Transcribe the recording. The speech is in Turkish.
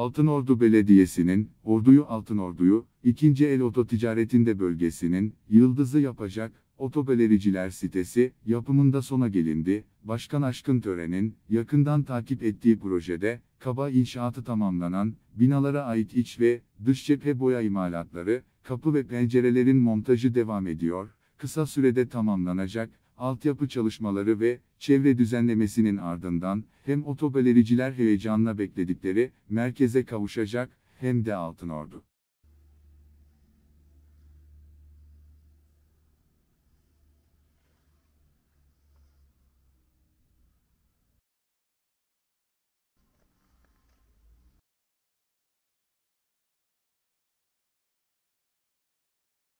Altınordu Belediyesi'nin, Ordu'yu Altınordu'yu, ikinci el Ticaretinde bölgesinin, yıldızı yapacak, otobelericiler sitesi, yapımında sona gelindi, Başkan Aşkın Tören'in, yakından takip ettiği projede, kaba inşaatı tamamlanan, binalara ait iç ve dış cephe boya imalatları, kapı ve pencerelerin montajı devam ediyor, kısa sürede tamamlanacak, altyapı çalışmaları ve çevre düzenlemesinin ardından hem otobelericiler heyecanla bekledikleri merkeze kavuşacak hem de altın ordu.